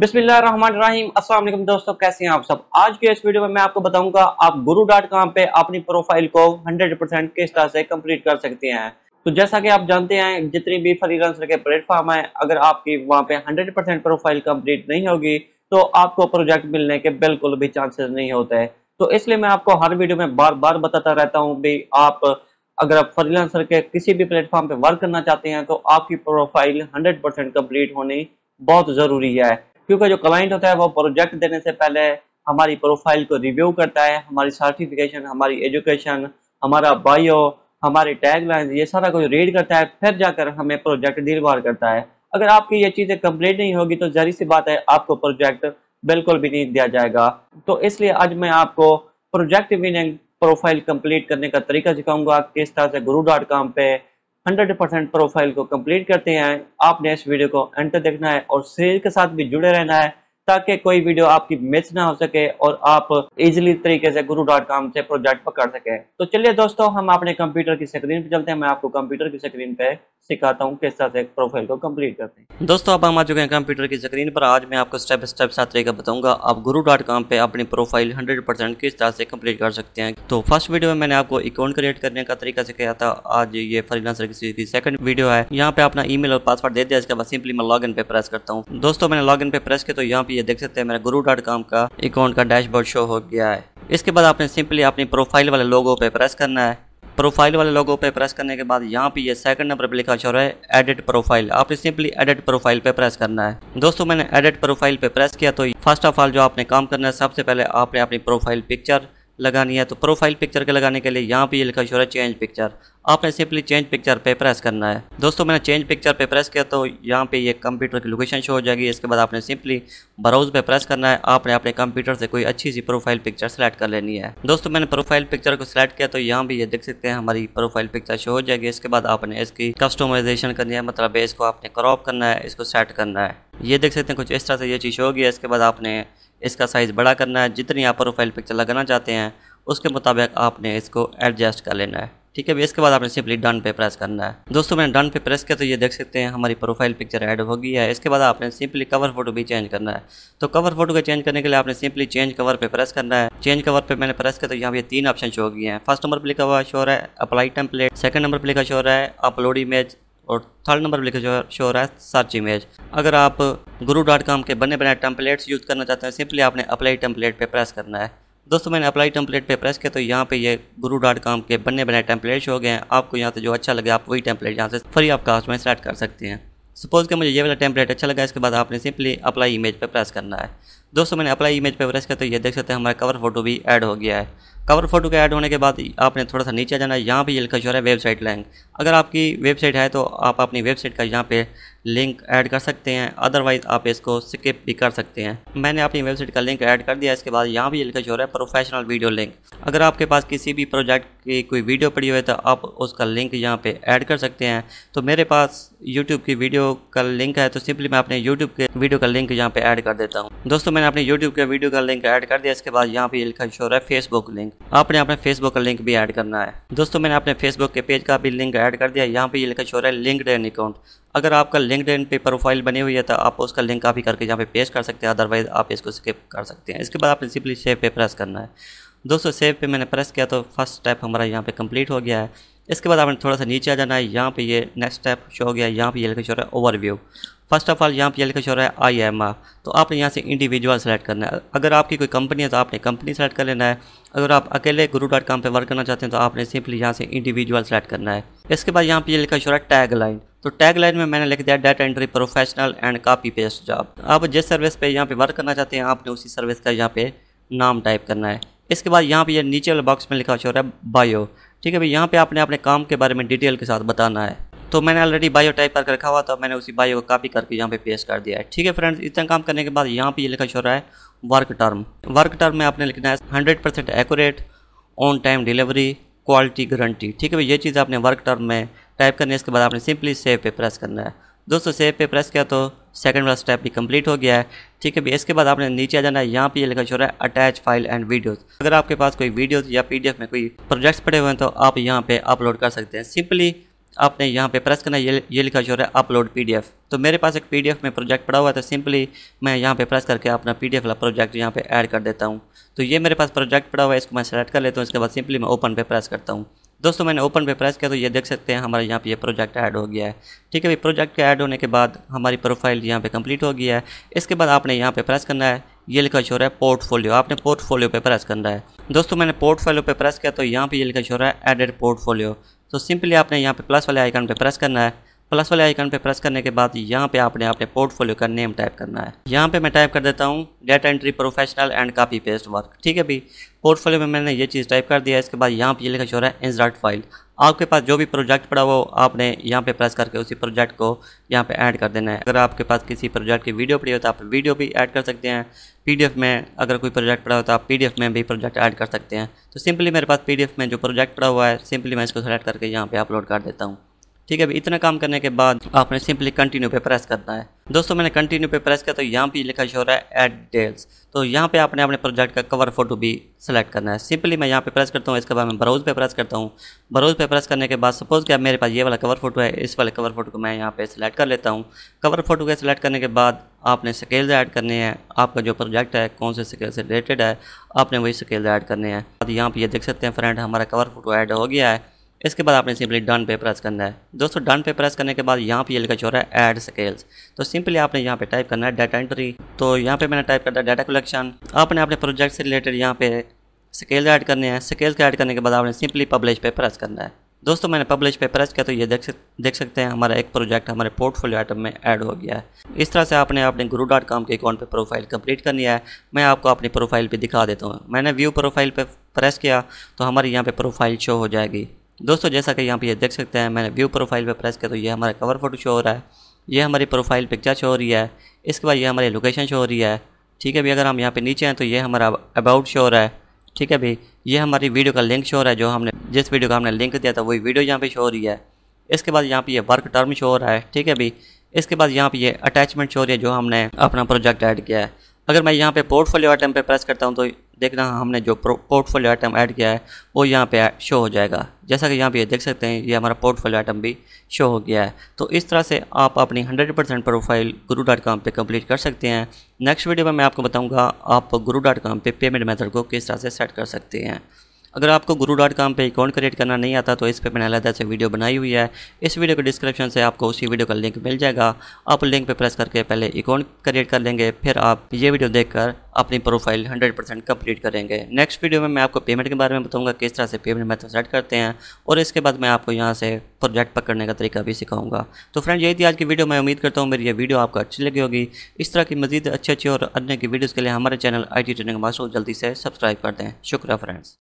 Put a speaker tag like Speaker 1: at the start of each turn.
Speaker 1: बिस्मिल्ल असल दोस्तों कैसे हैं आप सब आज के इस वीडियो में मैं आपको बताऊंगा आप गुरु डॉट कॉम पे अपनी प्रोफाइल को 100 परसेंट किस तरह से कंप्लीट कर सकते हैं तो जैसा कि आप जानते हैं जितनी भी फ्रीलांसर के प्लेटफॉर्म है अगर आपकी वहाँ पे 100 परसेंट प्रोफाइल कंप्लीट नहीं होगी तो आपको प्रोजेक्ट मिलने के बिल्कुल भी चांसेस नहीं होते तो इसलिए मैं आपको हर वीडियो में बार बार बताता रहता हूँ भी आप अगर आप फ्रीलांसर के किसी भी प्लेटफॉर्म पे वर्क करना चाहते हैं तो आपकी प्रोफाइल हंड्रेड परसेंट कम्प्लीट होनी बहुत ज़रूरी है क्योंकि जो क्लाइंट होता है वो प्रोजेक्ट देने से पहले हमारी प्रोफाइल को रिव्यू करता है हमारी सर्टिफिकेशन हमारी एजुकेशन हमारा बायो हमारे टैगलाइन ये सारा कुछ रीड करता है फिर जाकर हमें प्रोजेक्ट डिलीवर करता है अगर आपकी ये चीज़ें कंप्लीट नहीं होगी तो जहरी सी बात है आपको प्रोजेक्ट बिल्कुल भी नहीं दिया जाएगा तो इसलिए आज मैं आपको प्रोजेक्ट विनिंग प्रोफाइल कंप्लीट करने का तरीका सिखाऊंगा किस तरह से गुरु डॉट कॉम पे 100 परसेंट प्रोफाइल को कंप्लीट करते हैं आपने इस वीडियो को एंटर देखना है और सीरीज के साथ भी जुड़े रहना है ताकि कोई वीडियो आपकी मिस ना हो सके और आप इजिली तरीके से गुरु डॉट कॉम से प्रोजेक्ट पकड़ सके तो चलिए दोस्तों हम अपने कंप्यूटर की स्क्रीन पे चलते हैं मैं आपको कंप्यूटर की स्क्रीन पे सिखाता हूँ किस तरह से प्रोफाइल को कंप्लीट करते
Speaker 2: हैं दोस्तों आप हम आ चुके हैं कंप्यूटर की स्क्रीन पर आज मैं आपको स्टेप स्टेप साथ तरीका बताऊंगा आप गुरु डॉट कॉम पे अपनी प्रोफाइल हंड्रेड परसेंट किस तरह से कम्प्लीट कर सकते हैं तो फर्स्ट वीडियो में मैंने आपको अकाउंट क्रिएट करने का तरीका सिखाया था आज ये फ्रीलांसर की सेकंड वीडियो है यहाँ पे अपना ईमेल और पासवर्ड दे दिया इसके बाद सिंपली मैं लॉगिन पे प्रेस करता हूँ दोस्तों मैंने लॉगिन पे प्रेस किया तो यहाँ पे ये देख सकते हैं मेरा गुरु डॉट कॉम का अकाउंट का डैशबोर्ड शो हो गया है इसके बाद आपने सिंपली अपनी प्रोफाइल वाले लोगों पे प्रेस करना है प्रोफाइल वाले लोगों पे प्रेस करने के बाद यहाँ पे ये सेकंड नंबर पे लिखा चल रहा है एडिट प्रोफाइल आपने सिंपली एडिट प्रोफाइल पे प्रेस करना है दोस्तों मैंने एडिट प्रोफाइल पे प्रेस किया तो फर्स्ट ऑफ ऑल जो आपने काम करना है सबसे पहले आपने अपनी प्रोफाइल पिक्चर लगानी है तो प्रोफाइल पिक्चर के लगाने के लिए यहाँ पे ये लिखा शोर है चेंज पिक्चर आपने सिंपली चेंज पिक्चर पे प्रेस करना है दोस्तों मैंने चेंज पिक्चर पे प्रेस किया तो यहाँ पे ये कंप्यूटर की लोकेशन शो हो जाएगी इसके बाद आपने सिंपली ब्राउज पे प्रेस करना है आपने अपने कंप्यूटर से कोई अच्छी सी प्रोफाइल पिक्चर सेलेक्ट कर लेनी है दोस्तों मैंने प्रोफाइल पिक्चर को सिलेक्ट किया तो यहाँ भी ये देख सकते हैं हमारी प्रोफाइल पिक्चर शो हो जाएगी इसके बाद आपने इसकी कस्टमाइजेशन करनी है मतलब इसको आपने क्रॉप करना है इसको सेट करना है ये देख सकते हैं कुछ इस तरह से ये चीज़ होगी इसके बाद आपने इसका साइज़ बड़ा करना है जितनी आप प्रोफाइल पिक्चर लगाना चाहते हैं उसके मुताबिक आपने इसको एडजस्ट कर लेना है ठीक है भाई इसके बाद आपने सिंपली डन पे प्रेस करना है दोस्तों मैंने डन पे प्रेस किया तो ये देख सकते हैं हमारी प्रोफाइल पिक्चर ऐड हो गई है इसके बाद आपने सिंपली कवर फोटो भी चेंज करना है तो कवर फोटो को चेंज करने के लिए आपने सिंपली चेंज कवर पे प्रेस करना है चेंज कवर पे मैंने प्रेस किया तो यहाँ पे तीन ऑप्शन शो हो गए हैं फर्स्ट नंबर पर लिखा हुआ शोर है अप्लाई टेम्पलेट सेकंड नंबर पर लिखा शोर है अपलोड इमेज और थर्ड नंबर पर लिखे जो शो हो रहा है सर्च इमेज अगर आप गुरु डॉट कॉम के बने बनाए टेम्पलेट्स यूज़ करना चाहते हैं सिंपली आपने अप्लाई टेम्पलेट पे प्रेस करना है दोस्तों मैंने अप्लाई टेम्पलेट पे प्रेस किया तो यहाँ पे ये गुरु डॉट कॉम के बने बने टेम्पलेट्स हो गए हैं आपको यहाँ से जो अच्छा लगे आप वही टेम्पलेट यहाँ से फ्री आप कास्ट में सेलेक्ट कर सकते हैं सपोज कि मुझे ये वाला टेम्पलेट अच्छा लगा इसके बाद आपने सिंपली अप्लाई इमेज पर प्रेस करना है दोस्तों मैंने अप्लाई इमेज पर प्रेस किया तो ये देख सकते हैं हमारा कवर फोटो भी ऐड हो गया है कवर फोटो के ऐड होने के बाद आपने थोड़ा सा नीचे जाना है यहाँ पे ये लिखा शोर है वेबसाइट लैंक अगर आपकी वेबसाइट है तो आप अपनी वेबसाइट का यहाँ पे लिंक ऐड कर सकते हैं अदरवाइज़ आप इसको स्किप भी कर सकते हैं मैंने अपनी वेबसाइट का लिंक ऐड कर दिया इसके बाद यहाँ भी लिखा हो रहा है प्रोफेशनल वीडियो लिंक अगर आपके पास किसी भी प्रोजेक्ट की कोई वीडियो पड़ी हुई है तो आप उसका लिंक यहाँ पे ऐड कर सकते हैं तो मेरे पास यूट्यूब की वीडियो का लिंक है तो सिंपली मैं अपने यूट्यूब के वीडियो का लिंक यहाँ पे ऐड कर देता हूँ दोस्तों मैंने अपने यूट्यूब के वीडियो का लिंक ऐड कर दिया इसके बाद यहाँ पे लिखा शो रहा है फेसबुक लिंक आपने अपने फेसबुक का लिंक भी ऐड करना है दोस्तों मैंने अपने फेसबुक के पेज का भी लिंक ऐड कर दिया यहाँ पे लिखा शो रहा है लिंक अकाउंट अगर आपका लिंकड पे प्रोफाइल बनी हुई है तो आप उसका लिंक कॉपी करके यहाँ पे पेश कर सकते हैं अदरवाइज़ आप इसको स्किप कर सकते हैं इसके बाद आपने सिंपली सेव पे प्रेस करना है दोस्तों सेव पे मैंने प्रेस किया तो फर्स्ट स्टेप हमारा यहाँ पे कंप्लीट हो गया है इसके बाद आपने थोड़ा सा नीचे आ जाना है यहाँ पे ये नेक्स्ट स्टेप शो हो गया यहाँ पे ये लिखा शो है ओवरव्यू फर्स्ट ऑफ ऑल यहाँ पे लिखा हो है आई एम आर तो आपने यहाँ से इंडिविजुअल सेलेक्ट करना है अगर आपकी कोई कंपनी है तो आपने कंपनी सेलेक्ट कर लेना है अगर आप अकेले गुरु डॉट कॉम पर वर्क करना चाहते हैं तो आपने सिंपली यहाँ से इंडिविजुअल सेलेक्ट करना है इसके बाद यहाँ पे लिखा हो रहा है टैग लाइन तो टैग लाइन में मैंने लिख दिया data entry professional and copy paste job आप जिस सर्विस पर यहाँ पर वर्क करना चाहते हैं आपने उसी सर्विस का यहाँ पर नाम टाइप करना है इसके बाद यहाँ पर ये नीचे वाले बॉक्स में लिखा हो रहा है बायो ठीक है भाई यहाँ पे आपने अपने काम के बारे में डिटेल के साथ बताना है तो मैंने ऑलरेडी बायो टाइप करके रखा हुआ था मैंने उसी बायो को कॉपी करके यहाँ पे पेस्ट कर दिया है ठीक है फ्रेंड्स इतना काम करने के बाद यहाँ पे ये लिखा हो रहा है वर्क टर्म वर्क टर्म में आपने लिखना है hundred percent accurate on time delivery quality guarantee ठीक है भाई ये चीज़ आपने वर्क टर्म में टाइप करनी है इसके बाद आपने सिंपली सेव पे प्रेस करना है दोस्तों सेव पे प्रेस किया तो सेकंड वाला स्टेप भी कंप्लीट हो गया है ठीक है भाई इसके बाद आपने नीचे आ जाना है यहाँ पे ये लिखा छोड़ा है अटैच फाइल एंड वीडियोस अगर आपके पास कोई वीडियोस या पीडीएफ में कोई प्रोजेक्ट्स पड़े हुए हैं तो आप यहाँ पे अपलोड कर सकते हैं सिंपली आपने यहाँ पे प्रेस करना ये ये लिखा जो है अपलोड पीडीएफ तो मेरे पास एक पीडीएफ में प्रोजेक्ट पड़ा हुआ था सिंपली मैं यहाँ पे प्रेस करके अपना पीडीएफ वाला प्रोजेक्ट यहाँ पे ऐड कर देता हूँ तो ये मेरे पास प्रोजेक्ट पड़ा हुआ है इसको मैं सेलेक्ट कर लेता हूँ इसके बाद सिंपली मैं ओपन पे प्रेस करता हूँ दोस्तों मैंने ओपन पे प्रेस किया तो ये देख सकते हैं हमारे यहाँ पे ये प्रोजेक्ट ऐड हो गया है ठीक है भाई प्रोजेक्ट के ऐड होने के बाद हमारी प्रोफाइल यहाँ पे कंप्लीट हो गया है इसके बाद आपने यहाँ पे प्रेस करना है ये लिखा शो रहा है पोर्टफोलियो आपने पोर्टफोलियो पे प्रेस करना है दोस्तों मैंने पोर्टफोलियो पे प्रेस किया तो यहाँ पे ये लिखा शो रहा है एडेड पोर्टफोलियो तो सिंपली आपने यहाँ पे प्लस वाले आइकन पे प्रेस करना है प्लस वाले आइकन पे प्रेस करने के बाद यहाँ पे आपने अपने पोर्टफोलियो का नेम टाइप करना है यहाँ पे मैं टाइप कर देता हूँ data entry professional and copy paste work ठीक है भाई पोर्टफोलियो में मैंने ये चीज़ टाइप कर दिया इसके बाद यहाँ पे ये लिखा शो रहा है इंजराट फाइल आपके पास जो भी प्रोजेक्ट पड़ा हो आपने यहाँ पे प्रेस करके उसी प्रोजेक्ट को यहाँ पे ऐड कर देना है अगर आपके पास किसी प्रोजेक्ट की वीडियो पड़ी हो तो आप वीडियो भी ऐड कर सकते हैं पीडीएफ में अगर कोई प्रोजेक्ट पड़ा हो तो आप पीडीएफ में भी प्रोजेक्ट ऐड कर सकते हैं तो सिंपली मेरे पास पीडीएफ में जो प्रोजेक्ट पड़ा हुआ है सिंपली मैं इसको सेलेक्ट करके यहाँ पर अपलोड कर देता हूँ ठीक है अभी इतना काम करने के बाद आपने सिंपली कंटिन्यू पे प्रेस करना है दोस्तों मैंने कंटिन्यू पे प्रेस किया तो यहाँ पे लिखा शो रहा है एड डेल्स तो यहाँ पे आपने अपने प्रोजेक्ट का कवर फोटो भी सिलेक्ट करना है सिंपली मैं यहाँ पे प्रेस करता हूँ इसके बाद मैं ब्राउज पे प्रेस करता हूँ ब्राउज पे प्रेस करने के बाद सपोज क्या मेरे पास ये वाला कवर फोटो है इस वाले कवर फोटो को मैं यहाँ पे सिलेक्ट कर लेता हूँ कवर फोटो के सिलेक्ट करने के बाद आपने स्केल्स ऐड करने हैं आपका जो प्रोजेक्ट है कौन से स्केल से रिलेटेड है आपने वही स्केल्स ऐड करने हैं यहाँ पर ये देख सकते हैं फ्रेंड हमारा कवर फोटो ऐड हो गया है इसके बाद आपने सिंपली डन पे प्रेस करना है दोस्तों डन पे प्रेस करने के बाद यहाँ पे ये लिखा चोरा रहा है एड स्केल्स तो सिंपली आपने यहाँ पे टाइप करना है डाटा एंट्री तो यहाँ पे मैंने टाइप करना है डाटा कलेक्शन आपने अपने प्रोजेक्ट से रिलेटेड यहाँ पे स्केल ऐड करने हैं स्केल का ऐड करने के बाद आपने सिंपली पब्लिश पे प्रेस करना है दोस्तों मैंने पब्लिश पे प्रेस किया तो ये देख देख सकते हैं हमारा एक प्रोजेक्ट हमारे पोर्टफोलियो आइटम में ऐड हो गया है इस तरह से आपने अपने गुरु डॉट कॉम के अकाउंट पे प्रोफाइल कंप्लीट करनी है मैं आपको अपनी प्रोफाइल पे दिखा देता हूँ मैंने व्यू प्रोफाइल पे प्रेस किया तो हमारी यहाँ पे प्रोफाइल शो हो जाएगी दोस्तों जैसा कि यहाँ पे यह देख सकते हैं मैंने व्यू प्रोफाइल पर प्रेस किया तो ये हमारा कवर फोटो शो हो रहा है ये हमारी प्रोफाइल पिक्चर शो हो रही है इसके बाद ये हमारी लोकेशन शो हो रही है ठीक है भाई अगर हम यहाँ पे नीचे हैं तो ये हमारा अबाउट शो हो रहा है ठीक है भाई ये हमारी वीडियो का लिंक शो हो रहा है जो हमने जिस वीडियो का हमने लिंक दिया था वही वीडियो यहाँ पे शो हो रही है इसके बाद यहाँ पे ये वर्क टर्म शो हो रहा है ठीक है भाई इसके बाद यहाँ पे ये अटैचमेंट शो हो रही है जो हमने अपना प्रोजेक्ट ऐड किया है अगर मैं यहाँ पे पोर्टफोलियो आइटम पर प्रेस करता हूँ तो देखना हमने जो पोर्टफोलियो आइटम ऐड किया है वो यहाँ पे शो हो जाएगा जैसा कि यहाँ पे देख सकते हैं ये हमारा पोर्टफोलियो आइटम भी शो हो गया है तो इस तरह से आप अपनी 100 percent profile Guru dot com पर कम्प्लीट कर सकते हैं नेक्स्ट वीडियो में मैं आपको बताऊँगा आप गुरु डॉट कॉम पर पेमेंट मैथड को किस तरह से सेट कर सकते हैं अगर आपको गुरु डॉट कॉम पर अकाउंट क्रिएट करना नहीं आता तो इस पर मैंने अलहदा से वीडियो बनाई हुई है इस वीडियो के डिस्क्रिप्शन से आपको उसी वीडियो का लिंक मिल जाएगा आप लिंक पर प्रेस करके पहले अकाउंट क्रिएट कर लेंगे फिर आप ये वीडियो देखकर अपनी प्रोफाइल 100 परसेंट कम्प्लीट करेंगे नेक्स्ट वीडियो में मैं आपको पेमेंट के बारे में बताऊँगा किस तरह से पेमेंट मेथड सेट करते हैं और इसके बाद मैं आपको यहाँ से प्रोजेक्ट पकड़ने का तरीका भी सिखाऊंगा तो फ्रेंड यही थी आज की वीडियो मैं उम्मीद करता हूँ मेरी ये वीडियो आपको अच्छी लगी होगी इस तरह की मजीद अच्छी अच्छी और अन्य की वीडियोज़ के लिए हमारे channel I T training master जल्दी से सब्सक्राइब कर दें शुक्रिया फ्रेंड्स